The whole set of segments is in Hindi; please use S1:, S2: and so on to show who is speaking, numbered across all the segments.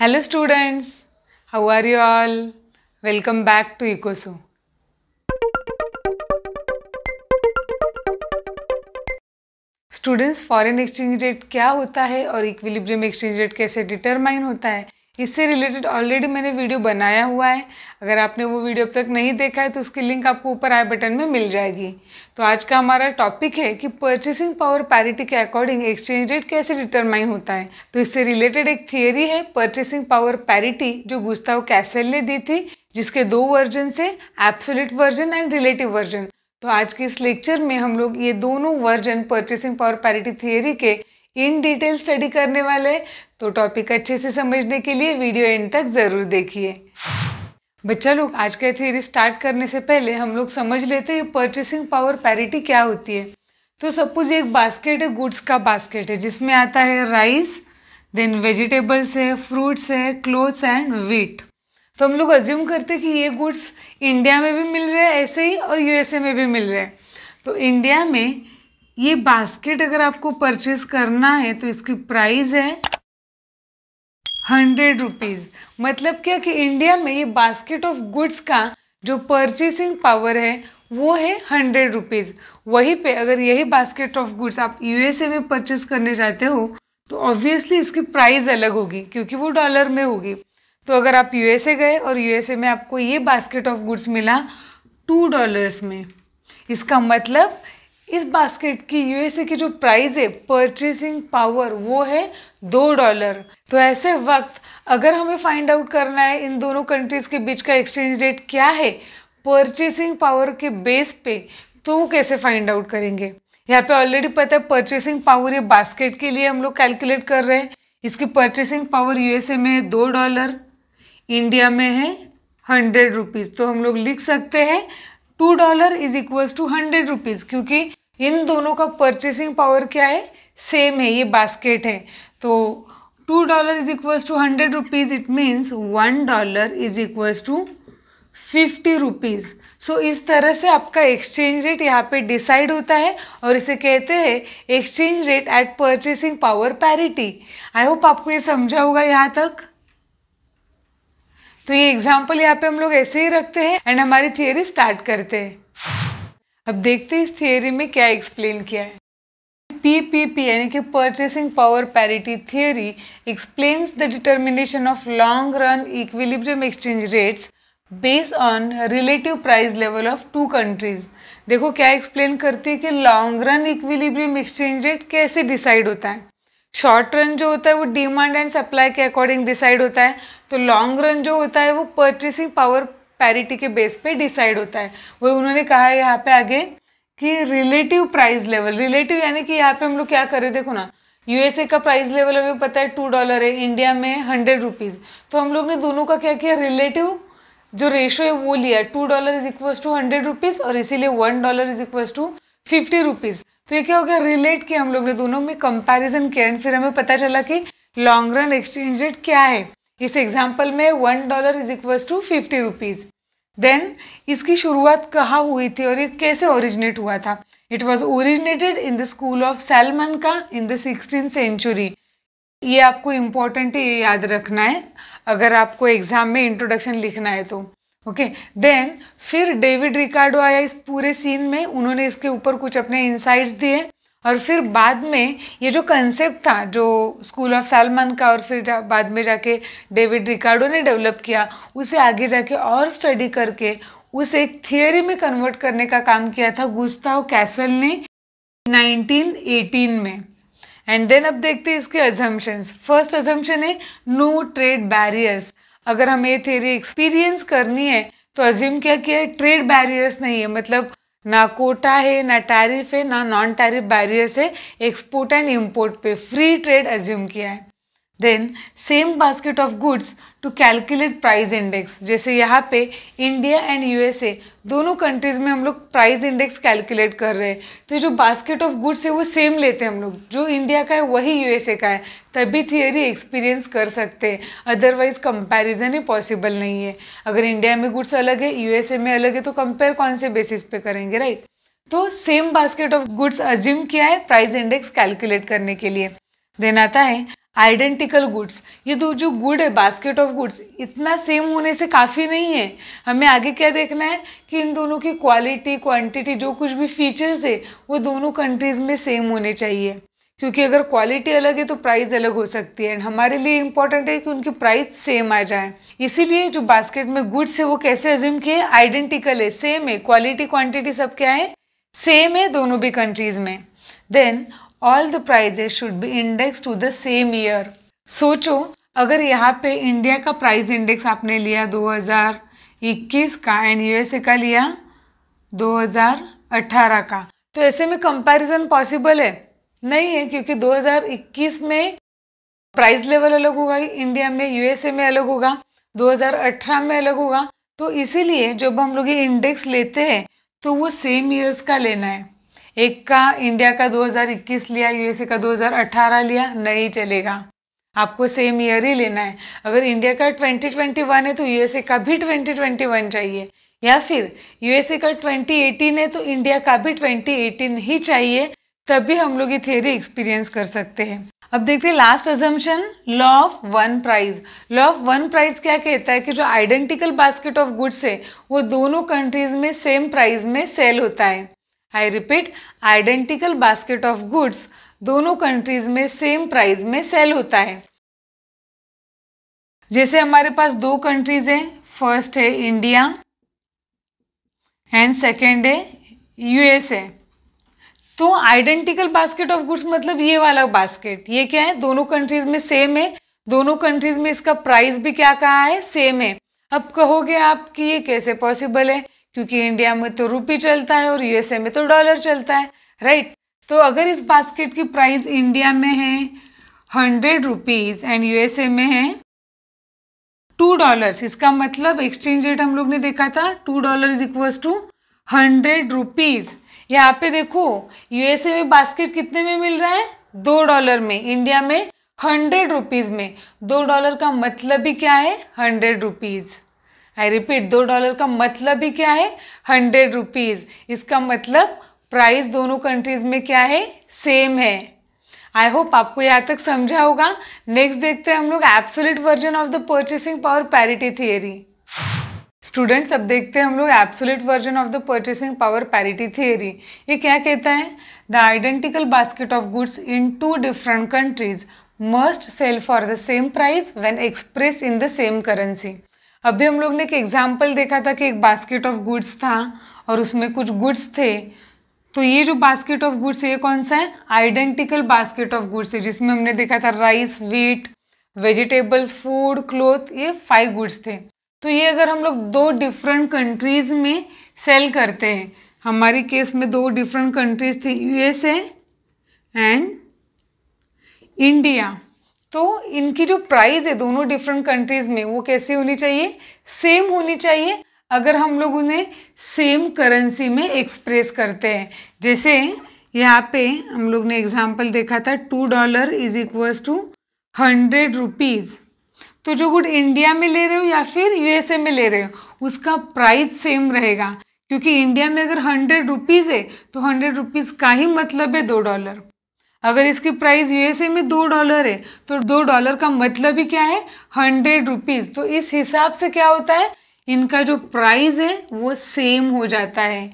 S1: Hello students how are you all welcome back to ecoso students foreign exchange rate क्या होता है और इक्विलिब्रियम एक्सचेंज रेट कैसे डिटरमाइन होता है इससे रिलेटेड ऑलरेडी मैंने वीडियो बनाया हुआ है अगर आपने वो वीडियो अब तक नहीं देखा है तो उसकी लिंक आपको ऊपर आई बटन में मिल जाएगी तो आज का हमारा टॉपिक है कि परचेसिंग पावर पैरिटी के अकॉर्डिंग एक्सचेंज रेट कैसे डिटरमाइन होता है तो इससे रिलेटेड एक थियरी है परचेसिंग पावर पैरिटी जो गुस्ताव कैसेल ने दी थी जिसके दो वर्जन से absolute version and relative version तो आज के इस लेक्चर में हम लोग ये दोनों version purchasing power parity theory के इन डिटेल स्टडी करने वाले तो टॉपिक अच्छे से समझने के लिए वीडियो एंड तक ज़रूर देखिए बच्चा लोग आज का थ्योरी स्टार्ट करने से पहले हम लोग समझ लेते हैं परचेसिंग पावर पैरिटी क्या होती है तो सपोज एक बास्केट है गुड्स का बास्केट है जिसमें आता है राइस देन वेजिटेबल्स है फ्रूट्स है क्लोथ्स एंड वीट तो हम लोग अज्यूम करते कि ये गुड्स इंडिया में भी मिल रहे हैं ऐसे ही और यूएसए में भी मिल रहे हैं तो इंडिया में ये बास्केट अगर आपको परचेज करना है तो इसकी प्राइस है हंड्रेड रुपीज़ मतलब क्या कि इंडिया में ये बास्केट ऑफ गुड्स का जो परचेसिंग पावर है वो है हंड्रेड रुपीज़ वहीं पे अगर यही बास्केट ऑफ गुड्स आप यूएसए में परचेस करने जाते हो तो ऑब्वियसली इसकी प्राइस अलग होगी क्योंकि वो डॉलर में होगी तो अगर आप यूएसए गए और यूएसए में आपको ये बास्केट ऑफ गुड्स मिला टू डॉलर्स में इसका मतलब इस बास्केट की यूएसए की जो प्राइस है परचेसिंग पावर वो है दो डॉलर तो ऐसे वक्त अगर हमें फाइंड आउट करना है इन दोनों कंट्रीज़ के बीच का एक्सचेंज रेट क्या है परचेसिंग पावर के बेस पे तो वो कैसे फाइंड आउट करेंगे यहाँ पे ऑलरेडी पता है परचेसिंग पावर ये बास्केट के लिए हम लोग कैलकुलेट कर रहे हैं इसकी परचेसिंग पावर यूएसए में है दो डॉलर इंडिया में है हंड्रेड रुपीज़ तो हम लोग लिख सकते हैं two dollar is equals to hundred rupees क्योंकि इन दोनों का परचेसिंग पावर क्या है सेम है ये बास्केट है तो two dollar is equals to hundred rupees it means one dollar is equals to fifty rupees so इस तरह से आपका एक्सचेंज रेट यहाँ पे डिसाइड होता है और इसे कहते हैं exchange rate at purchasing power parity I hope आपको ये समझा होगा यहाँ तक तो ये एग्जाम्पल यहाँ पे हम लोग ऐसे ही रखते हैं एंड हमारी थियोरी स्टार्ट करते हैं अब देखते हैं इस थियोरी में क्या एक्सप्लेन किया है पी पी पी यानी कि purchasing power parity theory explains the determination of long run equilibrium exchange rates base on relative price level of two countries देखो क्या एक्सप्लेन करती है कि long run equilibrium exchange rate कैसे डिसाइड होता है शॉर्ट रन जो होता है वो डिमांड एंड सप्लाई के अकॉर्डिंग डिसाइड होता है तो लॉन्ग रन जो होता है वो परचेसिंग पावर पैरिटी के बेस पे डिसाइड होता है वही उन्होंने कहा है यहाँ पे आगे कि रिलेटिव प्राइस लेवल रिलेटिव यानी कि यहाँ पे हम लोग क्या करें देखो ना यूएसए का प्राइस लेवल हमें पता है टू डॉलर है इंडिया में हंड्रेड रुपीज़ तो हम लोग ने दोनों का क्या किया रिलेटिव जो रेशो है वो लिया two dollar is equal to hundred rupees और इसीलिए one dollar is equal to fifty rupees तो ये क्या हो गया रिलेट किया हम लोग ने दोनों में कंपेरिजन किया एंड फिर हमें पता चला कि लॉन्ग रन एक्सचेंज रेट क्या है इस एग्जाम्पल में one dollar is equals to fifty rupees then इसकी शुरुआत कहाँ हुई थी और ये कैसे ओरिजिनेट हुआ था it was originated in the school of Salamanca in the sixteen century ये आपको इम्पोर्टेंट ये याद रखना है अगर आपको एग्ज़ाम में इंट्रोडक्शन लिखना है तो ओके okay. देन फिर डेविड रिकार्डो आया इस पूरे सीन में उन्होंने इसके ऊपर कुछ अपने इंसाइट्स दिए और फिर बाद में ये जो कंसेप्ट था जो स्कूल ऑफ सालमान का और फिर बाद में जाके डेविड रिकार्डो ने डेवलप किया उसे आगे जाके और स्टडी करके उसे एक थियोरी में कन्वर्ट करने का काम किया था गुस्ताव कैसल ने 1918 में एंड देन अब देखते हैं इसके अजम्पन्स फर्स्ट अजम्पन है नो ट्रेड बैरियर्स अगर हमें ये थियोरी एक्सपीरियंस करनी है तो अज्यूम क्या किया ट्रेड बैरियर्स नहीं है मतलब ना कोटा है ना टैरिफ है ना नॉन टैरिफ बैरियर्स है एक्सपोर्ट एंड इम्पोर्ट पे फ्री ट्रेड एज्यूम किया है then same basket of goods to calculate price index जैसे यहाँ पे इंडिया एंड यूएसए दोनों कंट्रीज़ में हम लोग प्राइस इंडेक्स कैलकुलेट कर रहे हैं तो जो बास्केट ऑफ गुड्स है वो सेम लेते हैं हम लोग जो इंडिया का है वही यूएसए का है तभी थियरी एक्सपीरियंस कर सकते हैं अदरवाइज कंपेरिजन ही पॉसिबल नहीं है अगर इंडिया में गुड्स अलग है यूएसए में अलग है तो कंपेयर कौन से बेसिस पे करेंगे राइट तो same basket of goods assume किया है प्राइस इंडेक्स कैलकुलेट करने के लिए देन आता है आइडेंटिकल गुड्स ये दो जो गुड है बास्केट ऑफ गुड्स इतना सेम होने से काफ़ी नहीं है हमें आगे क्या देखना है कि इन दोनों की क्वालिटी क्वांटिटी जो कुछ भी फीचर्स है वो दोनों कंट्रीज़ में सेम होने चाहिए क्योंकि अगर क्वालिटी अलग है तो प्राइस अलग हो सकती है एंड हमारे लिए इम्पॉर्टेंट है कि उनकी प्राइस सेम आ जाए इसीलिए जो बास्केट में गुड्स है वो कैसे एज्यूम किए आइडेंटिकल है सेम है क्वालिटी क्वांटिटी सब क्या है सेम है दोनों भी कंट्रीज़ में then all the prices should be index to the same year सोचो अगर यहाँ पे इंडिया का प्राइस इंडेक्स आपने लिया 2021 का एंड यूएसए का लिया 2018 का तो ऐसे में कंपैरिजन पॉसिबल है नहीं है क्योंकि 2021 में प्राइस लेवल अलग होगा इंडिया में यूएसए में अलग होगा 2018 में अलग होगा तो इसीलिए जब हम लोग ये इंडेक्स लेते हैं तो वो सेम ईयर्स का लेना है एक का इंडिया का 2021 लिया यूएसए का 2018 लिया नहीं चलेगा आपको सेम ईयर ही लेना है अगर इंडिया का 2021 है तो यूएसए का भी 2021 चाहिए या फिर यूएसए का 2018 है तो इंडिया का भी 2018 ही चाहिए तभी हम लोग ये थियोरी एक्सपीरियंस कर सकते हैं अब देखते हैं last assumption law of one price law of one price क्या कहता है कि जो आइडेंटिकल बास्केट ऑफ गुड्स है वो दोनों कंट्रीज में सेम प्राइस में सेल होता है I repeat identical basket of goods दोनों कंट्रीज में सेम प्राइस में सेल होता है जैसे हमारे पास दो कंट्रीज हैं फर्स्ट है इंडिया एंड सेकेंड है यूएसए तो आइडेंटिकल बास्केट ऑफ गुड्स मतलब ये वाला बास्केट ये क्या है दोनों कंट्रीज में सेम है दोनों कंट्रीज में इसका प्राइस भी क्या कहा है सेम है अब कहोगे आप कि ये कैसे पॉसिबल है क्योंकि इंडिया में तो रुपी चलता है और यूएसए में तो डॉलर चलता है राइट तो अगर इस बास्केट की प्राइस इंडिया में है हंड्रेड रुपीज़ एंड यूएसए में है टू डॉलर्स इसका मतलब एक्सचेंज रेट हम लोग ने देखा था two dollar is equals to hundred rupees यहाँ पे देखो यूएसए में बास्केट कितने में मिल रहा है दो डॉलर में इंडिया में हंड्रेड रुपीज़ में दो डॉलर का मतलब ही क्या है हंड्रेड रुपीज़ आई रिपीट दो डॉलर का मतलब ही क्या है हंड्रेड रुपीज़ इसका मतलब प्राइस दोनों कंट्रीज़ में क्या है सेम है आई होप आपको यहाँ तक समझा होगा नेक्स्ट देखते हैं हम लोग absolute version of the purchasing power parity theory students अब देखते हैं हम लोग absolute version of the purchasing power parity theory ये क्या कहता है the identical basket of goods in two different countries must sell for the same price when express in the same currency अभी हम लोग ने एक एग्जाम्पल देखा था कि एक बास्केट ऑफ गुड्स था और उसमें कुछ गुड्स थे तो ये जो बास्केट ऑफ गुड्स ये कौन सा है आइडेंटिकल बास्केट ऑफ गुड्स है जिसमें हमने देखा था rice wheat vegetables food cloth ये फाइव गुड्स थे तो ये अगर हम लोग दो डिफरेंट कंट्रीज़ में सेल करते हैं हमारी केस में दो डिफरेंट कंट्रीज थी यूएसए एंड इंडिया तो इनकी जो प्राइस है दोनों डिफरेंट कंट्रीज़ में वो कैसी होनी चाहिए सेम होनी चाहिए अगर हम लोग उन्हें सेम करेंसी में एक्सप्रेस करते हैं जैसे यहाँ पे हम लोग ने एग्जाम्पल देखा था two dollar is equals to hundred rupees तो जो गुड इंडिया में ले रहे हो या फिर यूएसए में ले रहे हो उसका प्राइस सेम रहेगा क्योंकि इंडिया में अगर हंड्रेड रुपीज़ है तो हंड्रेड रुपीज़ का ही मतलब है दो डॉलर अगर इसकी प्राइस यूएसए में दो डॉलर है तो दो डॉलर का मतलब ही क्या है हंड्रेड रुपीज़ तो इस हिसाब से क्या होता है इनका जो प्राइस है वो सेम हो जाता है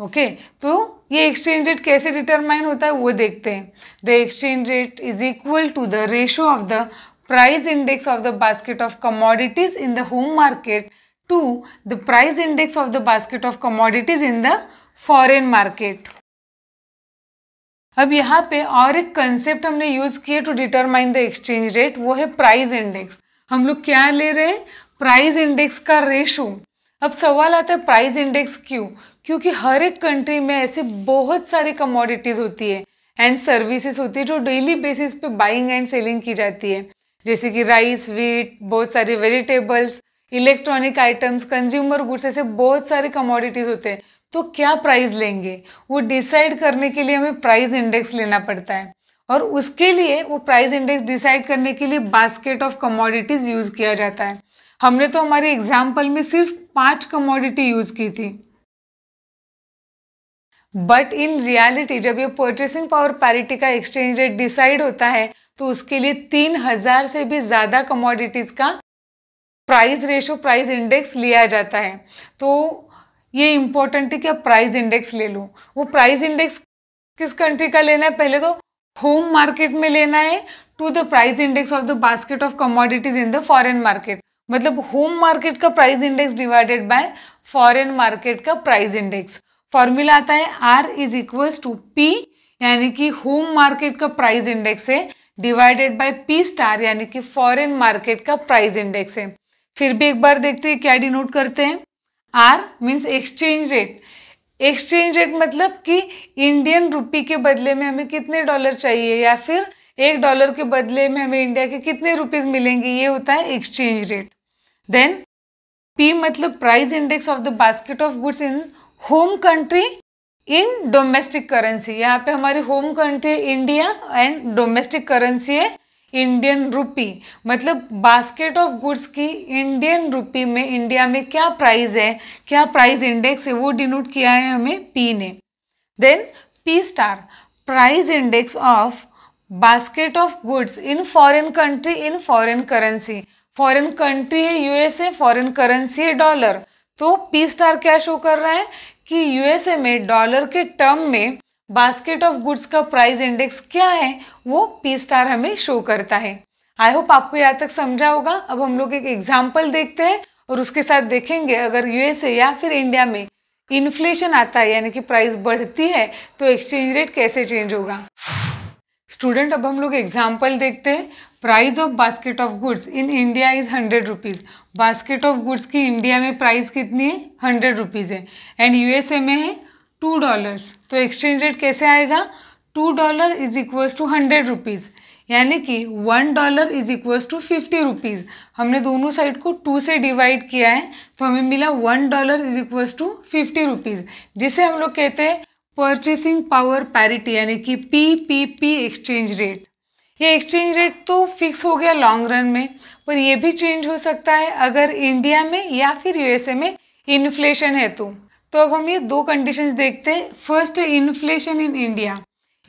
S1: ओके okay, तो ये एक्सचेंज रेट कैसे डिटरमाइन होता है वो देखते हैं the exchange rate is equal to the ratio of the price index of the basket of commodities in the home market to the price index of the basket of commodities in the foreign market अब यहाँ पे और एक कंसेप्ट हमने यूज़ किया to determine the exchange rate वो है प्राइस इंडेक्स हम लोग क्या ले रहे हैं प्राइस इंडेक्स का रेशो अब सवाल आता है प्राइस इंडेक्स क्यों क्योंकि हर एक कंट्री में ऐसे बहुत सारी कमोडिटीज़ होती है एंड सर्विसेज होती है जो डेली बेसिस पे बाइंग एंड सेलिंग की जाती है जैसे कि राइस वीट बहुत सारे vegetables electronic items consumer goods ऐसे बहुत सारे कमोडिटीज़ होते हैं तो क्या प्राइस लेंगे वो डिसाइड करने के लिए हमें प्राइस इंडेक्स लेना पड़ता है और उसके लिए वो प्राइस इंडेक्स डिसाइड करने के लिए बास्केट ऑफ कमोडिटीज़ यूज़ किया जाता है हमने तो हमारे एग्जाम्पल में सिर्फ पांच कमोडिटी यूज़ की थी बट इन रियलिटी जब ये परचेसिंग पावर पैरिटी का एक्सचेंज रेट डिसाइड होता है तो उसके लिए तीन हज़ार से भी ज़्यादा कमोडिटीज़ का प्राइस रेशो प्राइस इंडेक्स लिया जाता है तो ये इम्पोर्टेंट है कि आप प्राइस इंडेक्स ले लो वो प्राइस इंडेक्स किस कंट्री का लेना है पहले तो होम मार्केट में लेना है to the price index of the basket of commodities in the foreign market मतलब होम मार्केट का price index divided by foreign market का प्राइस इंडेक्स फॉर्मूला आता है R is equals to P यानी कि होम मार्केट का प्राइस इंडेक्स है डिवाइडेड बाय पी स्टार यानी कि फॉरेन मार्केट का प्राइस इंडेक्स है फिर भी एक बार देखते हैं क्या डिनोट करते हैं R means exchange rate exchange rate मतलब कि इंडियन रुपी के बदले में हमें कितने डॉलर चाहिए या फिर एक डॉलर के बदले में हमें इंडिया के कितने रुपीज मिलेंगे ये होता है एक्सचेंज रेट देन पी मतलब price index of the basket of goods in home country in domestic currency यहाँ पे हमारी home country India and domestic currency है इंडियन रुपी मतलब बास्केट ऑफ गुड्स की इंडियन रुपी में इंडिया में क्या प्राइस है क्या प्राइस इंडेक्स है वो डिनोट किया है हमें पी ने then P star price index of basket of goods in foreign country in foreign currency foreign country है यूएसए फॉरेन करेंसी है डॉलर तो पी स्टार क्या शो कर रहा है कि यूएसए में डॉलर के टर्म में बास्केट ऑफ गुड्स का प्राइस इंडेक्स क्या है वो पी स्टार हमें शो करता है आई होप आपको यहाँ तक समझा होगा अब हम लोग एक एग्जाम्पल देखते हैं और उसके साथ देखेंगे अगर यूएसए या फिर इंडिया में इन्फ्लेशन आता है यानी कि प्राइस बढ़ती है तो एक्सचेंज रेट कैसे चेंज होगा स्टूडेंट अब हम लोग एग्जाम्पल देखते हैं price of basket of goods in India is hundred rupees basket of goods की इंडिया में प्राइस कितनी है हंड्रेड रुपीज़ है एंड यूएसए में है टू डॉलर्स तो एक्सचेंज रेट कैसे आएगा two dollar is equals to hundred rupees यानी कि one dollar is equals to fifty rupees हमने दोनों साइड को टू से डिवाइड किया है तो हमें मिला one dollar is equals to fifty rupees जिसे हम लोग कहते हैं परचेसिंग पावर पैरिटी यानी कि P P P exchange rate ये एक्सचेंज रेट तो फिक्स हो गया लॉन्ग रन में पर ये भी चेंज हो सकता है अगर इंडिया में या फिर यूएसए में इन्फ्लेशन है तो तो अब हम ये दो कंडीशंस देखते हैं first inflation in India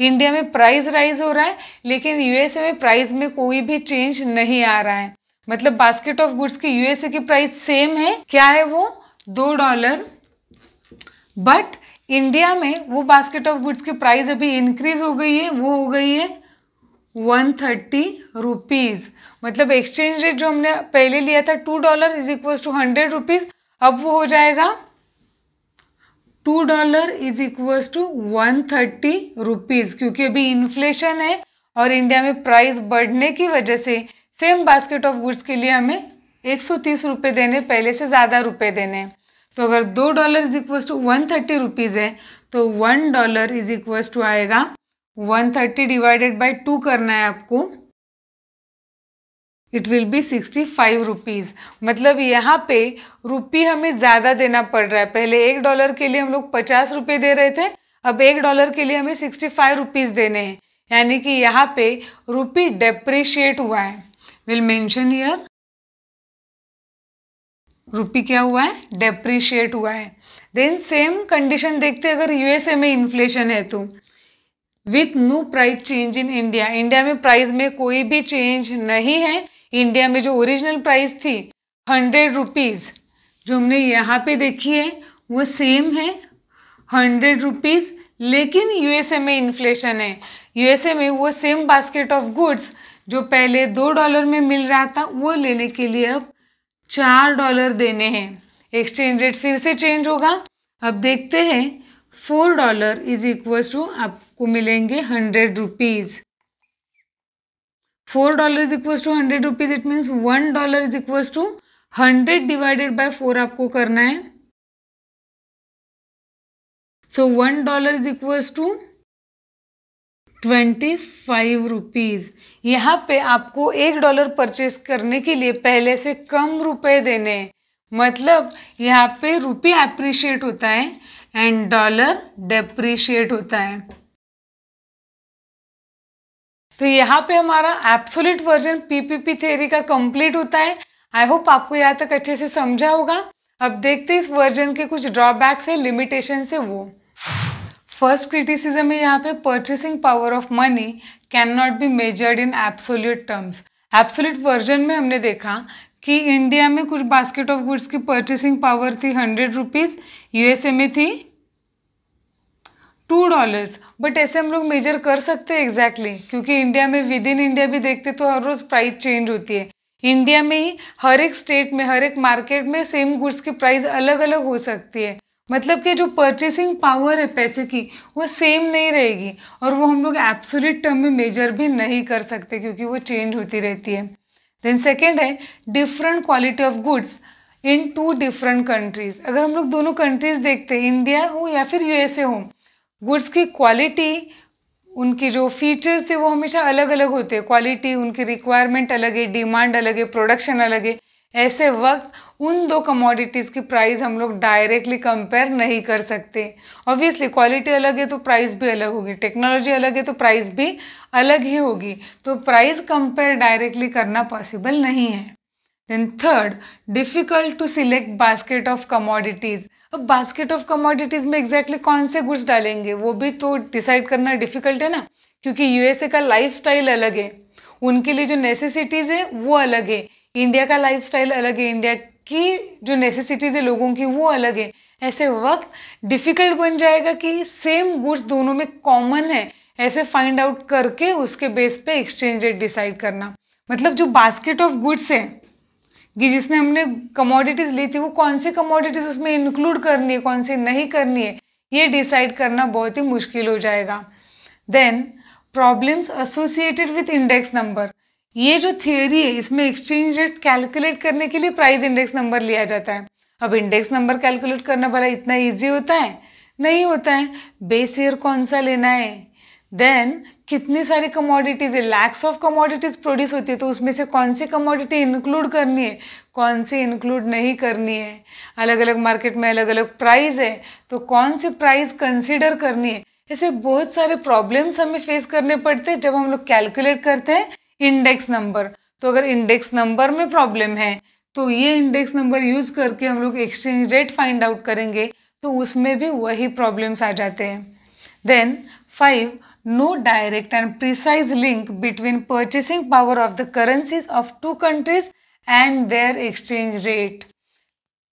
S1: India में प्राइस राइज हो रहा है लेकिन यूएसए में प्राइस में कोई भी चेंज नहीं आ रहा है मतलब बास्केट ऑफ गुड्स की यूएसए की प्राइस सेम है क्या है वो दो डॉलर बट इंडिया में वो बास्केट ऑफ गुड्स की प्राइस अभी इंक्रीज हो गई है वो हो गई है वन थर्टी रुपीज़ मतलब एक्सचेंज रेट जो हमने पहले लिया था two dollar is equal to hundred rupees अब वो हो जाएगा two dollar is equals to one thirty rupees क्योंकि अभी इन्फ्लेशन है और इंडिया में प्राइस बढ़ने की वजह से सेम बास्केट ऑफ गुड्स के लिए हमें एक सौ तीस रुपये देने पहले से ज़्यादा रुपये देने हैं तो अगर दो dollar is equals to one thirty rupees है तो one dollar is equals to आएगा one thirty divided by two करना है आपको it will be sixty five rupees मतलब यहाँ पे रुपी हमें ज़्यादा देना पड़ रहा है पहले एक डॉलर के लिए हम लोग पचास रुपये दे रहे थे अब एक डॉलर के लिए हमें सिक्सटी फाइव रुपीज़ देने हैं यानी कि यहाँ पे रुपी डेप्रिशिएट हुआ है विल मेंशन हियर रुपी क्या हुआ है डेप्रिशिएट हुआ है देन सेम कंडीशन देखते अगर यूएसए में इन्फ्लेशन है तो with no price change in India India में प्राइस में कोई भी चेंज नहीं है इंडिया में जो ओरिजिनल प्राइस थी हंड्रेड रुपीज़ जो हमने यहाँ पे देखी है वो सेम है हंड्रेड रुपीज़ लेकिन यूएसए में इन्फ्लेशन है यूएसए में वो सेम बास्केट ऑफ गुड्स जो पहले दो डॉलर में मिल रहा था वो लेने के लिए अब चार डॉलर देने हैं एक्सचेंज रेट फिर से चेंज होगा अब देखते हैं four dollar is equal to आपको मिलेंगे hundred rupees four dollar is equal to hundred rupees it means one dollar is equal to hundred divided by four आपको करना है so one dollar is equal to twenty five rupees यहाँ पे आपको एक डॉलर परचेज करने के लिए पहले से कम रुपए देने मतलब यहाँ पे रुपये अप्रिशिएट होता है एंड डॉलर डेप्रिशिएट होता है तो यहाँ पे हमारा एप्सोलिट वर्जन पीपीपी थ्योरी का कंप्लीट होता है आई होप आपको यहाँ तक अच्छे से समझा होगा अब देखते हैं इस वर्जन के कुछ ड्रॉबैक्स है लिमिटेशन से वो फर्स्ट क्रिटिसिज्म है यहाँ पे purchasing power of money can not be measured in absolute terms absolute version में हमने देखा कि इंडिया में कुछ बास्केट ऑफ गुड्स की परचेसिंग पावर थी हंड्रेड रुपीज़ यूएसए में थी टू डॉलर्स बट ऐसे हम लोग मेजर कर सकते हैं एग्जैक्टली exactly, क्योंकि इंडिया में विद इन इंडिया भी देखते तो हर रोज़ प्राइस चेंज होती है इंडिया में ही हर एक स्टेट में हर एक मार्केट में सेम गुड्स की प्राइस अलग अलग हो सकती है मतलब कि जो परचेसिंग पावर है पैसे की वो सेम नहीं रहेगी और वो हम लोग एब्सोलिट टर्म में मेजर भी नहीं कर सकते क्योंकि वो चेंज होती रहती है देन सेकेंड है different quality of goods in two different countries अगर हम लोग दोनों कंट्रीज़ देखते हैं इंडिया हो या फिर यूएसए हो गुड्स की क्वालिटी उनके जो फीचर्स है वो हमेशा अलग अलग होते हैं क्वालिटी उनकी रिक्वायरमेंट अलग है डिमांड अलग है प्रोडक्शन अलग है ऐसे वक्त उन दो कमोडिटीज़ की प्राइस हम लोग डायरेक्टली कंपेयर नहीं कर सकते ऑब्वियसली क्वालिटी अलग है तो प्राइस भी अलग होगी टेक्नोलॉजी अलग है तो प्राइस भी अलग ही होगी तो प्राइस कंपेयर डायरेक्टली करना पॉसिबल नहीं है then third difficult to select basket of commodities अब बास्केट ऑफ कमोडिटीज़ में exactly कौन से गुड्स डालेंगे वो भी तो डिसाइड करना डिफ़िकल्ट है ना क्योंकि यूएसए का स्टाइल अलग है उनके लिए जो नेसेसिटीज़ है वो अलग है इंडिया का स्टाइल अलग है इंडिया की जो नेसेसिटीज़ है लोगों की वो अलग है ऐसे वक्त डिफ़िकल्ट बन जाएगा कि सेम गुड्स दोनों में कॉमन है ऐसे फाइंड आउट करके उसके बेस पे एक्सचेंज रेट डिसाइड करना मतलब जो बास्केट ऑफ गुड्स है कि जिसने हमने कमोडिटीज़ ली थी वो कौन सी कमोडिटीज़ उसमें इंक्लूड करनी है कौन सी नहीं करनी है ये डिसाइड करना बहुत ही मुश्किल हो जाएगा then problems associated with index number ये जो थियोरी है इसमें एक्सचेंज रेट कैलकुलेट करने के लिए प्राइस इंडेक्स नंबर लिया जाता है अब इंडेक्स नंबर कैलकुलेट करना भला इतना ईजी होता है नहीं होता है बेस ईयर कौन सा लेना है देन कितनी सारी कमोडिटीज़ है लैक्स ऑफ कमोडिटीज़ प्रोड्यूस होती है तो उसमें से कौन सी कमोडिटी इंक्लूड करनी है कौन सी इंक्लूड नहीं करनी है अलग अलग मार्केट में अलग अलग प्राइस है तो कौन सी प्राइस कंसिडर करनी है ऐसे बहुत सारे प्रॉब्लम्स हमें फेस करने पड़ते हैं जब हम लोग कैलकुलेट करते हैं इंडेक्स नंबर तो अगर इंडेक्स नंबर में प्रॉब्लम है तो ये इंडेक्स नंबर यूज़ करके हम लोग एक्सचेंज रेट फाइंड आउट करेंगे तो उसमें भी वही प्रॉब्लम्स आ जाते हैं then five no direct and precise link between purchasing power of the currencies of two countries and their exchange rate.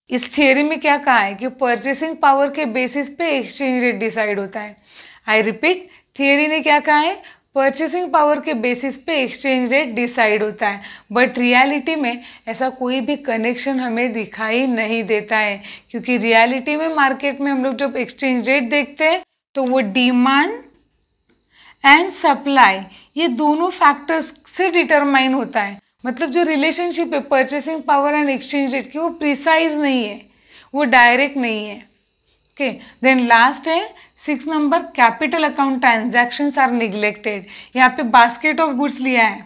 S1: इस थियोरी में क्या कहा है कि परचेसिंग पावर के बेसिस पे एक्सचेंज रेट डिसाइड होता है आई रिपीट थियोरी ने क्या कहा है परचेसिंग पावर के बेसिस पे एक्सचेंज रेट डिसाइड होता है बट रियलिटी में ऐसा कोई भी कनेक्शन हमें दिखाई नहीं देता है क्योंकि रियलिटी में मार्केट में हम लोग जब एक्सचेंज रेट देखते हैं तो वो डिमांड एंड सप्लाई ये दोनों फैक्टर्स से डिटरमाइन होता है मतलब जो रिलेशनशिप है purchasing power and exchange rate की वो प्रिसाइज नहीं है वो डायरेक्ट नहीं है ओके देन लास्ट है six number capital account transactions are neglected यहाँ पे बास्केट ऑफ गुड्स लिया है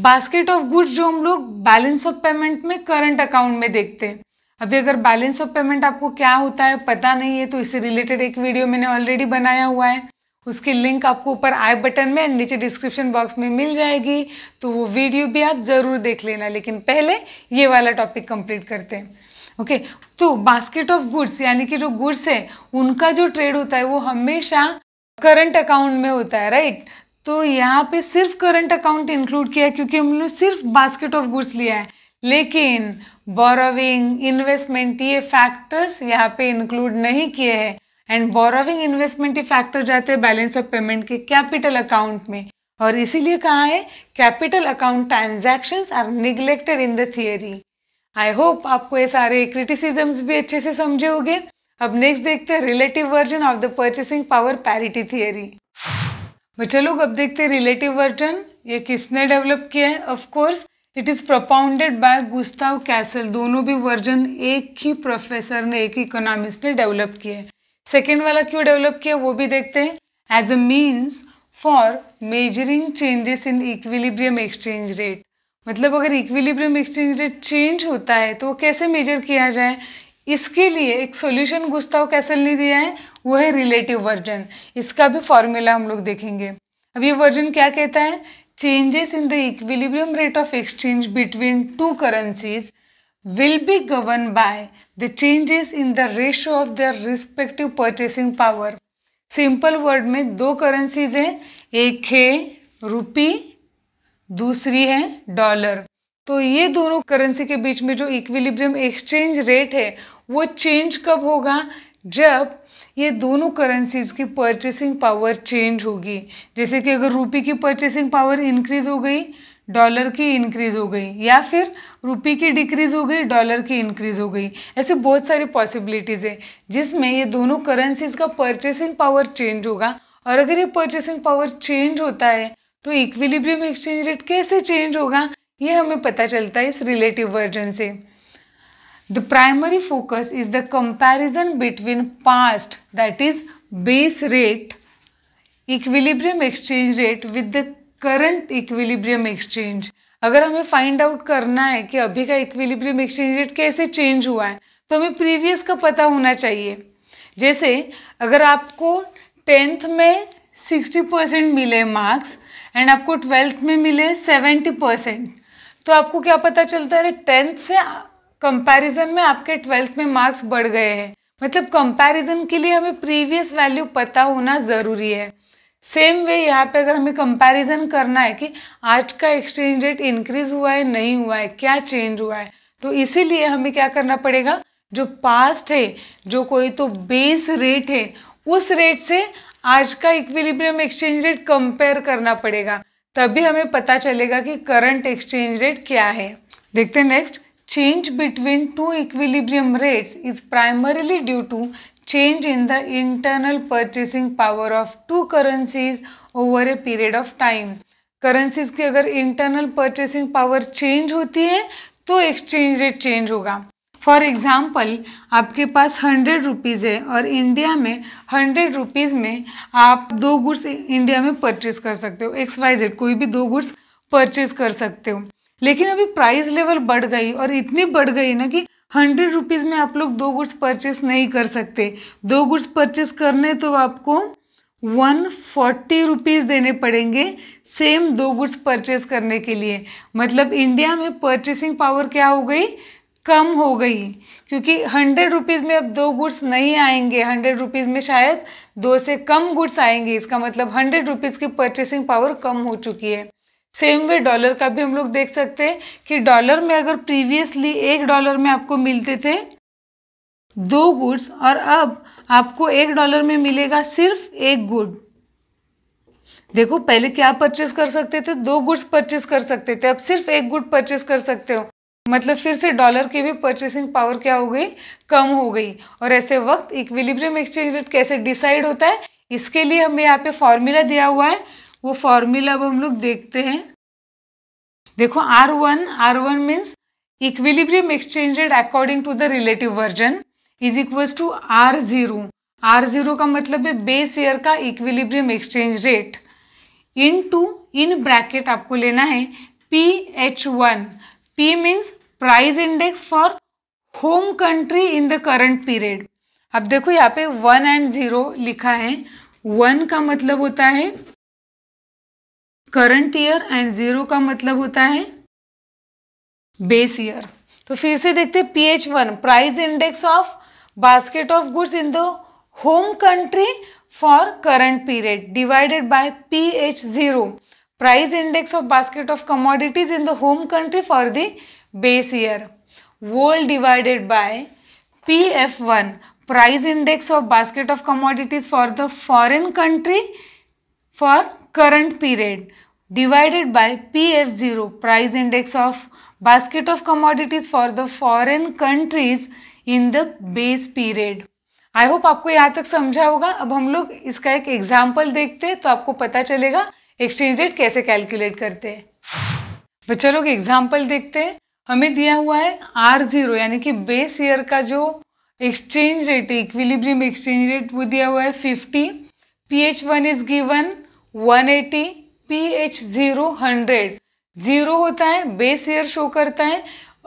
S1: बास्केट ऑफ गुड्स जो हम लोग बैलेंस ऑफ पेमेंट में करंट अकाउंट में देखते हैं अभी अगर बैलेंस ऑफ पेमेंट आपको क्या होता है पता नहीं है तो इससे रिलेटेड एक वीडियो मैंने ऑलरेडी बनाया हुआ है उसकी लिंक आपको ऊपर आई बटन में नीचे डिस्क्रिप्शन बॉक्स में मिल जाएगी तो वो वीडियो भी आप ज़रूर देख लेना लेकिन पहले ये वाला टॉपिक कंप्लीट करते हैं ओके तो बास्केट ऑफ गुड्स यानी कि जो गुड्स है उनका जो ट्रेड होता है वो हमेशा करंट अकाउंट में होता है राइट तो यहाँ पे सिर्फ करंट अकाउंट इंक्लूड किया क्योंकि हमने सिर्फ बास्केट ऑफ गुड्स लिया है लेकिन बोरोविंग इन्वेस्टमेंट ये फैक्टर्स यहाँ पे इंक्लूड नहीं किए हैं एंड बोरोविंग इन्वेस्टमेंट ये फैक्टर जाते हैं बैलेंस ऑफ पेमेंट के कैपिटल अकाउंट में और इसीलिए कहा है capital account transaction are neglected in the theory I hope आपको ये सारे क्रिटिसिजम्स भी अच्छे से समझे होंगे अब नेक्स्ट देखते हैं relative version of the purchasing power parity theory बच्चे लोग अब देखते हैं रिलेटिव वर्जन ये किसने डेवलप किया है of course it is propounded by Gustav Cassel दोनों भी वर्जन एक ही प्रोफेसर ने एक इकोनॉमिस्ट ने डेवलप किया है सेकेंड वाला क्यों डेवलप किया वो भी देखते हैं as a means for measuring changes in equilibrium exchange rate मतलब अगर इक्विलिब्रियम एक्सचेंज रेट चेंज होता है तो वो कैसे मेजर किया जाए इसके लिए एक सोल्यूशन गुस्ताव कैसल ने दिया है वो है रिलेटिव वर्जन इसका भी फॉर्मूला हम लोग देखेंगे अब ये वर्जन क्या कहता है changes in the equilibrium rate of exchange between two currencies will be governed by the changes in the ratio of their respective purchasing power. Simple word में दो करेंसीज हैं एक है रुपी दूसरी है डॉलर तो ये दोनों करेंसी के बीच में जो इक्विलिब्रियम एक्सचेंज रेट है वो चेंज कब होगा जब ये दोनों करेंसीज़ की परचेसिंग पावर चेंज होगी जैसे कि अगर रुपी की परचेसिंग पावर इंक्रीज़ हो गई डॉलर की इंक्रीज़ हो गई या फिर रुपी की डिक्रीज़ हो गई डॉलर की इंक्रीज़ हो गई ऐसे बहुत सारी पॉसिबिलिटीज़ हैं जिसमें ये दोनों करेंसीज़ का परचेसिंग पावर चेंज होगा और अगर ये परचेसिंग पावर चेंज होता है तो इक्विलिब्रियम एक्सचेंज रेट कैसे चेंज होगा ये हमें पता चलता है इस रिलेटिव वर्जन से the primary focus is the comparison between past that is base rate equilibrium exchange rate with the current equilibrium exchange अगर हमें फाइंड आउट करना है कि अभी का इक्विलिब्रियम एक्सचेंज रेट कैसे चेंज हुआ है तो हमें प्रीवियस का पता होना चाहिए जैसे अगर आपको टेंथ में सिक्सटी परसेंट मिले मार्क्स एंड आपको ट्वेल्थ में मिले सेवेंटी परसेंट तो आपको क्या पता चलता है टेंथ से कंपैरिजन में आपके ट्वेल्थ में मार्क्स बढ़ गए हैं मतलब कंपैरिजन के लिए हमें प्रीवियस वैल्यू पता होना ज़रूरी है सेम वे यहाँ पे अगर हमें कंपैरिजन करना है कि आज का एक्सचेंज रेट इंक्रीज हुआ है नहीं हुआ है क्या चेंज हुआ है तो इसीलिए हमें क्या करना पड़ेगा जो पास्ट है जो कोई तो बेस रेट है उस रेट से आज का इक्विलिब्रियम एक्सचेंज रेट कंपेयर करना पड़ेगा तभी हमें पता चलेगा कि करंट एक्सचेंज रेट क्या है देखते हैं next change between two equilibrium rates is primarily due to change in the internal purchasing power of two currencies over a period of time. Currencies की अगर इंटरनल परचेसिंग पावर चेंज होती है तो एक्सचेंज रेट चेंज होगा फॉर एग्ज़ाम्पल आपके पास हंड्रेड रुपीज़ है और इंडिया में हंड्रेड रुपीज़ में आप दो गुड्स इंडिया में परचेज़ कर सकते हो एक्स वाई जेड कोई भी दो गुड्स परचेज कर सकते हो लेकिन अभी प्राइस लेवल बढ़ गई और इतनी बढ़ गई ना कि हंड्रेड रुपीज़ में आप लोग दो गुड्स परचेस नहीं कर सकते दो गुड्स परचेस करने तो आपको वन फोर्टी रुपीज़ देने पड़ेंगे सेम दो गुड्स परचेस करने के लिए मतलब इंडिया में परचेसिंग पावर क्या हो गई कम हो गई क्योंकि हंड्रेड रुपीज़ में अब दो गुड्स नहीं आएंगे हंड्रेड रुपीज़ में शायद दो से कम गुड्स आएंगे इसका मतलब हंड्रेड रुपीज़ की परचेसिंग पावर कम हो चुकी है सेम वे डॉलर का भी हम लोग देख सकते हैं कि डॉलर में अगर प्रीवियसली एक डॉलर में आपको मिलते थे दो गुड्स और अब आपको एक डॉलर में मिलेगा सिर्फ एक गुड देखो पहले क्या परचेस कर सकते थे दो गुड्स परचेस कर सकते थे अब सिर्फ एक गुड परचेस कर सकते हो मतलब फिर से डॉलर की भी परचेसिंग पावर क्या हो गई कम हो गई और ऐसे वक्त इक्विलिब्रियम एक्सचेंज रेट कैसे डिसाइड होता है इसके लिए हमें यहाँ पे फॉर्मूला दिया हुआ है वो फॉर्मूला अब हम लोग देखते हैं देखो R one R one means equilibrium exchanged according to the relative version is equals to R zero R zero का मतलब है बेस ईयर का equilibrium exchange rate into in bracket आपको लेना है P H one P means price index for home country in the current period अब देखो यहाँ पे वन एंड ज़ीरो लिखा है वन का मतलब होता है करंट ईयर एंड जीरो का मतलब होता है बेस ईयर तो फिर से देखते P H one price index of basket of goods in the home country for current period divided by P H zero price index of basket of commodities in the home country for the base year world divided by P F one price index of basket of commodities for the foreign country for current period divided period P F zero price index of basket of commodities for the foreign countries in the base period I hope आपको यहाँ तक समझा होगा अब हम लोग इसका एक एग्जाम्पल देखते हैं तो आपको पता चलेगा एक्सचेंज रेट कैसे कैलकुलेट करते हैं बच्चों लोग एग्जाम्पल देखते हैं हमें दिया हुआ है आर जीरो यानी कि बेस ईयर का जो एक्सचेंज रेट है इक्विलिब्रियम एक्सचेंज रेट वो दिया हुआ है fifty P H one is given 180 H zero hundred zero होता है बेस ईयर शो करता है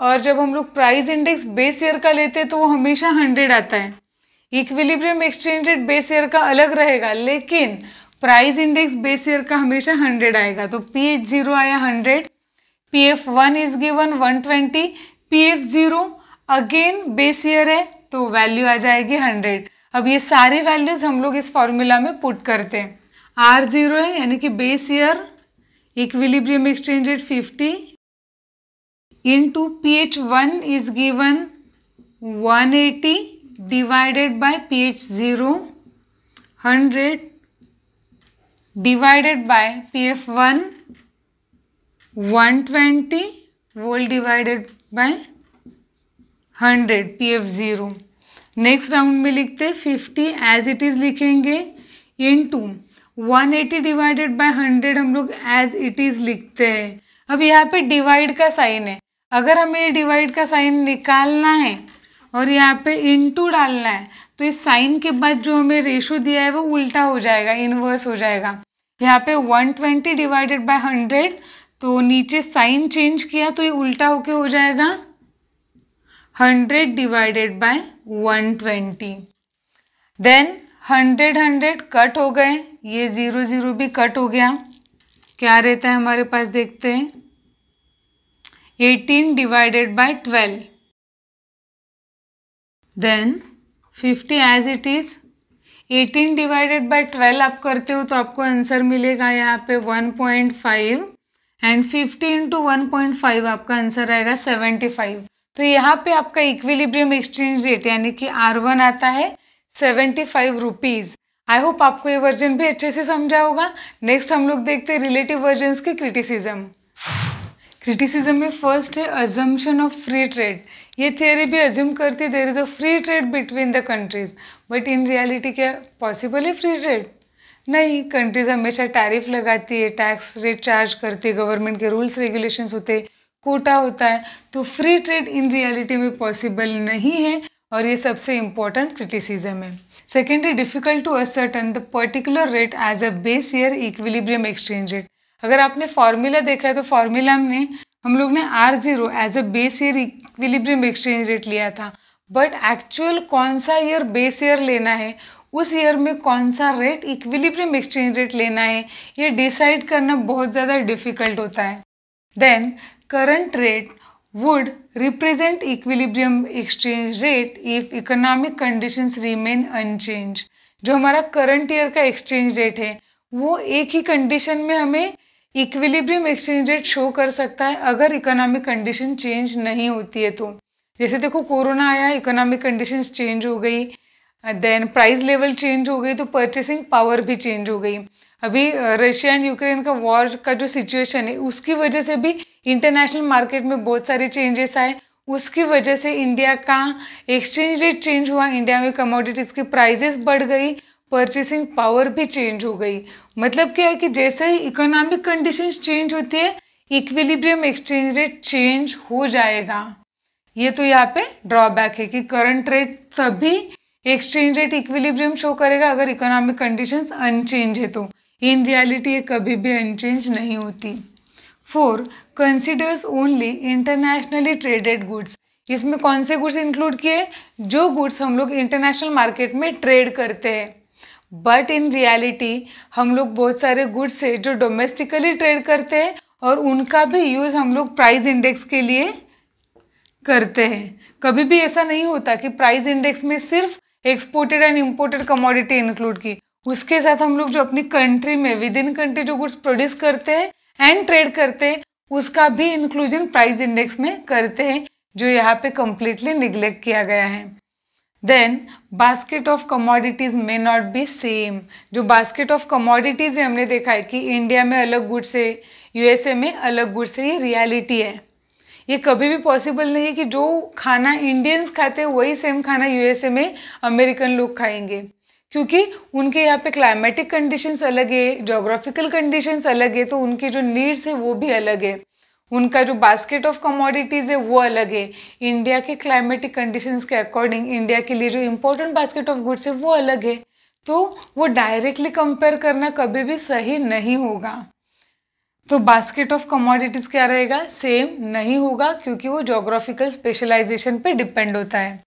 S1: और जब हम लोग प्राइस इंडेक्स बेस ईयर का लेते हैं तो वो हमेशा हंड्रेड आता है equilibrium exchange rate base year का अलग रहेगा लेकिन प्राइस इंडेक्स बेस ईयर का हमेशा हंड्रेड आएगा तो पी एच जीरो आया hundred P F one is given one twenty P F zero again base year है तो वैल्यू आ जाएगी हंड्रेड अब ये सारी वैल्यूज़ हम लोग इस फॉर्मूला में पुट करते हैं आर जीरो है यानी कि base year equilibrium exchange rate fifty two P H one is given one eighty divided by P H zero hundred divided by P F one one twenty whole divided by hundred P F zero next round में लिखते हैं फिफ्टी एज इट इज़ लिखेंगे इन टू 180 डिवाइडेड बाय 100 हम लोग एज इट इज़ लिखते हैं अब यहाँ पे डिवाइड का साइन है अगर हमें ये डिवाइड का साइन निकालना है और यहाँ पे इनटू डालना है तो इस साइन के बाद जो हमें रेशो दिया है वो उल्टा हो जाएगा इनवर्स हो जाएगा यहाँ पे 120 डिवाइडेड बाय 100 तो नीचे साइन चेंज किया तो ये उल्टा होके हो जाएगा 100 divided by 120 then hundred hundred cut हो गए ये ज़ीरो ज़ीरो भी कट हो गया क्या रहता है हमारे पास देखते हैं eighteen divided by twelve then fifty as it is eighteen divided by twelve आप करते हो तो आपको आंसर मिलेगा यहाँ पे one point five and fifty into one point five आपका आंसर आएगा सेवेंटी फाइव तो यहाँ पे आपका इक्विलिब्रियम एक्सचेंज रेट यानी कि आर वन आता है seventy five rupees I hope आपको ये वर्जन भी अच्छे से समझा होगा नेक्स्ट हम लोग देखते हैं रिलेटिव वर्जन के क्रिटिसिज्म क्रिटिसिज्म में फर्स्ट है अजम्पन ऑफ फ्री ट्रेड ये थियोरी भी अज्यूम करती है there is a free trade between the countries but in reality क्या पॉसिबल है फ्री ट्रेड नहीं कंट्रीज हमेशा टैरिफ लगाती है टैक्स रेट चार्ज करती है गवर्नमेंट के रूल्स रेगुलेशंस होते कोटा होता है तो फ्री ट्रेड इन रियलिटी में पॉसिबल नहीं है और ये सबसे इम्पॉर्टेंट क्रिटिसिज्म है secondly difficult to ascertain the particular rate as a base year equilibrium exchange rate अगर आपने फार्मूला देखा है तो फार्मूला में हम लोग ने R zero as a base year equilibrium exchange rate लिया था बट एक्चुअल कौन सा ईयर बेस ईयर लेना है उस ईयर में कौन सा रेट इक्विलिब्रियम एक्सचेंज रेट लेना है ये डिसाइड करना बहुत ज़्यादा डिफिकल्ट होता है then current rate would represent equilibrium exchange rate if economic conditions remain unchanged. जो हमारा करंट ईयर का एक्सचेंज रेट है वो एक ही कंडीशन में हमें इक्विलिब्रियम एक्सचेंज रेट शो कर सकता है अगर इकोनॉमिक कंडीशन चेंज नहीं होती है तो जैसे देखो कोरोना आया इकोनॉमिक कंडीशन चेंज हो गई देन प्राइस लेवल चेंज हो गई तो परचेसिंग पावर भी चेंज हो गई अभी रशिया एंड यूक्रेन का वॉर का जो सिचुएशन है उसकी वजह से भी इंटरनेशनल मार्केट में बहुत सारे चेंजेस आए उसकी वजह से इंडिया का एक्सचेंज रेट चेंज हुआ इंडिया में कमोडिटीज़ की प्राइजेस बढ़ गई परचेसिंग पावर भी चेंज हो गई मतलब क्या है कि जैसे ही इकोनॉमिक कंडीशंस चेंज होती है इक्विलिब्रियम एक्सचेंज रेट चेंज हो जाएगा ये तो यहाँ पे ड्रॉबैक है कि करंट रेट सभी एक्सचेंज रेट इक्विलिब्रियम शो करेगा अगर इकोनॉमिक कंडीशंस अनचेंज है तो इन रियलिटी ये कभी भी अनचेंज नहीं होती four considers only internationally traded goods इसमें कौन से गुड्स इंक्लूड किए जो गुड्स हम लोग इंटरनेशनल मार्केट में ट्रेड करते हैं बट इन रियलिटी हम लोग बहुत सारे गुड्स है जो डोमेस्टिकली ट्रेड करते हैं और उनका भी यूज़ हम लोग प्राइस इंडेक्स के लिए करते हैं कभी भी ऐसा नहीं होता कि प्राइस इंडेक्स में सिर्फ exported and imported commodity include की उसके साथ हम लोग जो अपनी कंट्री में विद इन कंट्री जो गुड्स प्रोड्यूस करते हैं एंड ट्रेड करते हैं उसका भी इंक्लूजन प्राइस इंडेक्स में करते हैं जो यहाँ पे कम्प्लीटली निग्लेक्ट किया गया है then basket of commodities may not be same जो बास्केट ऑफ कमोडिटीज़ है हमने देखा है कि इंडिया में अलग गुड से यूएसए में अलग गुड से ये रियलिटी है ये कभी भी पॉसिबल नहीं है कि जो खाना इंडियंस खाते हैं वही सेम खाना यूएसए में अमेरिकन लोग खाएंगे क्योंकि उनके यहाँ पे क्लाइमेटिक कंडीशंस अलग है जोग्राफिकल कंडीशंस अलग है तो उनके जो नीड्स है वो भी अलग है उनका जो बास्केट ऑफ कमोडिटीज़ है वो अलग है इंडिया के क्लाइमेटिक कंडीशंस के अकॉर्डिंग इंडिया के लिए जो इम्पोर्टेंट बास्केट ऑफ गुड्स है वो अलग है तो वो डायरेक्टली कंपेयर करना कभी भी सही नहीं होगा तो बास्केट ऑफ कमोडिटीज़ क्या रहेगा सेम नहीं होगा क्योंकि वो जोग्राफिकल स्पेशलाइजेशन पे डिपेंड होता है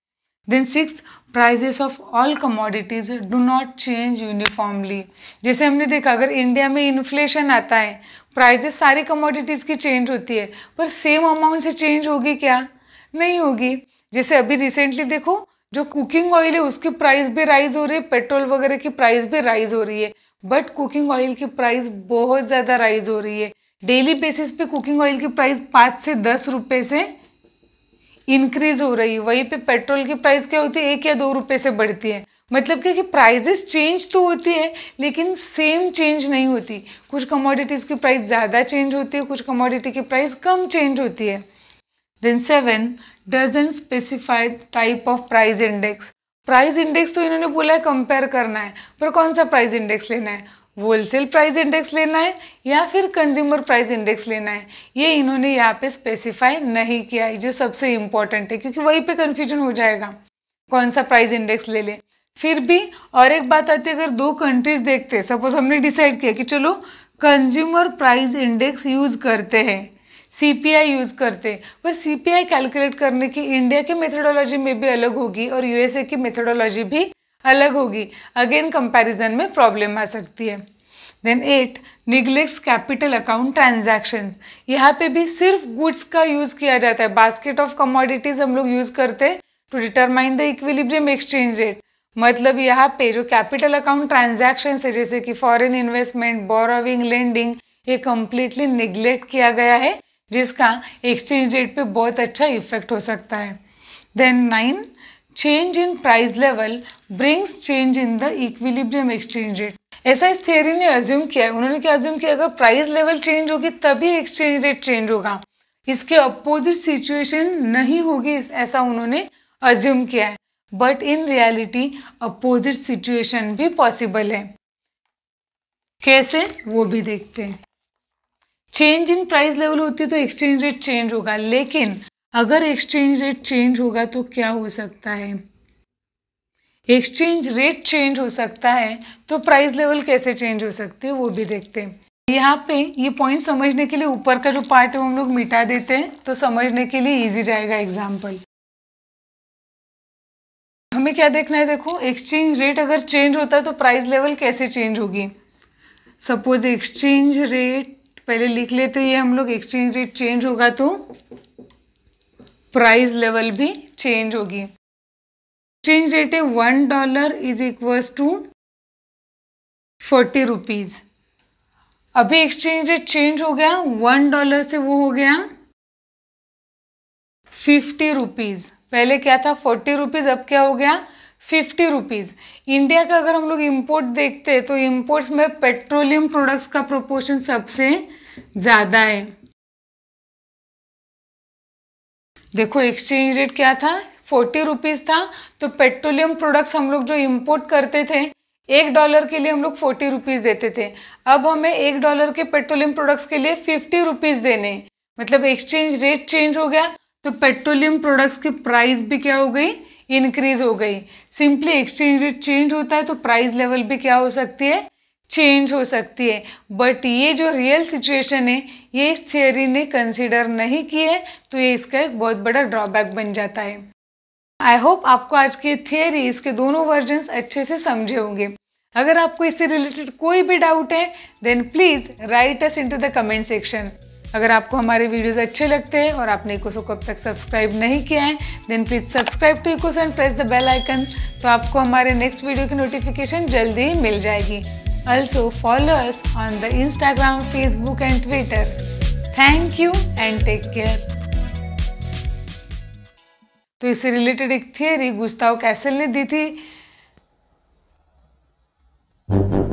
S1: then six prices of all commodities do not change uniformly जैसे हमने देखा अगर इंडिया में इन्फ्लेशन आता है प्राइजेस सारी कमोडिटीज़ की चेंज होती है पर सेम अमाउंट से चेंज होगी क्या नहीं होगी जैसे अभी रिसेंटली देखो जो कुकिंग ऑयल है उसकी प्राइस भी राइज हो रही है पेट्रोल वगैरह की प्राइस भी राइज हो रही है बट कुकिंग ऑयल की प्राइस बहुत ज़्यादा राइज हो रही है डेली बेसिस पे कुकिंग ऑयल की प्राइस पाँच से दस रुपये से इंक्रीज हो रही है वहीं पे पेट्रोल की प्राइस क्या होती है एक या दो रुपये से बढ़ती है मतलब क्या कि प्राइजेस चेंज तो होती है लेकिन सेम चेंज नहीं होती कुछ कमोडिटीज़ की प्राइस ज़्यादा चेंज होती है कुछ कमोडिटी की प्राइस कम चेंज होती है then seven doesn't specified type of price index price index तो इन्होंने बोला है कंपेयर करना है पर कौन सा प्राइस इंडेक्स लेना है होलसेल प्राइस इंडेक्स लेना है या फिर कंज्यूमर प्राइस इंडेक्स लेना है ये इन्होंने यहाँ पे स्पेसिफाई नहीं किया है जो सबसे इम्पॉर्टेंट है क्योंकि वहीं पे कन्फ्यूजन हो जाएगा कौन सा प्राइस इंडेक्स ले ले फिर भी और एक बात आती है अगर दो कंट्रीज देखते सपोज हमने डिसाइड किया कि चलो कंज्यूमर प्राइस इंडेक्स यूज़ करते हैं सी पी आई यूज़ करते पर सी पी आई कैलकुलेट करने की इंडिया की मेथोडोलॉजी में भी अलग होगी और यूएसए की मेथोडोलॉजी भी अलग होगी अगेन कंपैरिजन में प्रॉब्लम आ सकती है then eight neglects capital account transactions यहाँ पे भी सिर्फ गुड्स का यूज़ किया जाता है बास्केट ऑफ कमोडिटीज़ हम लोग यूज़ करते हैं to determine the equilibrium exchange rate मतलब यहाँ पे जो कैपिटल अकाउंट ट्रांजैक्शंस है जैसे कि फॉरेन इन्वेस्टमेंट बोरोविंग लेंडिंग ये कम्प्लीटली निगलेक्ट किया गया है जिसका एक्सचेंज रेट पे बहुत अच्छा इफेक्ट हो सकता है then nine change in price level brings change in the equilibrium exchange rate ऐसा इस थियोरी ने अज्यूम किया है उन्होंने क्या अज्यूम किया अगर प्राइस लेवल चेंज होगी तभी एक्सचेंज रेट चेंज होगा इसके अपोजिट सिचुएशन नहीं होगी ऐसा उन्होंने अज्यूम किया है but in reality opposite situation भी पॉसिबल है कैसे वो भी देखते हैं चेंज इन प्राइस लेवल होती है तो एक्सचेंज रेट चेंज होगा लेकिन अगर एक्सचेंज रेट चेंज होगा तो क्या हो सकता है एक्सचेंज रेट चेंज हो सकता है तो प्राइस लेवल कैसे चेंज हो सकती है वो भी देखते हैं यहाँ पे ये पॉइंट समझने के लिए ऊपर का जो पार्ट है हम लोग मिटा देते हैं तो समझने के लिए इजी जाएगा एग्जाम्पल हमें क्या देखना है देखो एक्सचेंज रेट अगर चेंज होता है तो प्राइस लेवल कैसे चेंज होगी सपोज एक्सचेंज रेट पहले लिख लेते ये हम लोग एक्सचेंज रेट चेंज होगा तो प्राइस लेवल भी चेंज होगी चेंज रेट है one dollar is equals to forty rupees अभी एक्सचेंज रेट चेंज हो गया वन डॉलर से वो हो गया फिफ्टी रुपीज़ पहले क्या था फोर्टी रुपीज़ अब क्या हो गया फिफ्टी रुपीज़ इंडिया का अगर हम लोग इम्पोर्ट देखते हैं तो इम्पोर्ट्स में पेट्रोलियम प्रोडक्ट्स का प्रोपोर्शन सबसे ज़्यादा है देखो एक्सचेंज रेट क्या था फोर्टी रुपीज़ था तो पेट्रोलियम प्रोडक्ट्स हम लोग जो इम्पोर्ट करते थे एक डॉलर के लिए हम लोग फोर्टी रुपीज़ देते थे अब हमें एक डॉलर के पेट्रोलियम प्रोडक्ट्स के लिए फिफ्टी रुपीज़ देने मतलब एक्सचेंज रेट चेंज हो गया तो पेट्रोलियम प्रोडक्ट्स की प्राइस भी क्या हो गई इंक्रीज हो गई सिंपली एक्सचेंज रेट चेंज होता है तो प्राइस लेवल भी क्या हो सकती है चेंज हो सकती है बट ये जो रियल सिचुएशन है ये इस थियोरी ने कंसिडर नहीं की है तो ये इसका एक बहुत बड़ा ड्रॉबैक बन जाता है आई होप आपको आज की थियोरी इसके दोनों वर्जन्स अच्छे से समझे होंगे अगर आपको इससे रिलेटेड कोई भी डाउट है then please write us into the comment section अगर आपको हमारे वीडियोस अच्छे लगते हैं और आपने इकोसो को अब तक सब्सक्राइब नहीं किया है then please subscribe to Ecoso and press the bell icon तो आपको हमारे नेक्स्ट वीडियो की नोटिफिकेशन जल्दी ही मिल जाएगी Also follow us on the Instagram, Facebook and Twitter. Thank you and take care. तो इससे रिलेटेड एक थियरी गुस्ताव कैसल ने दी थी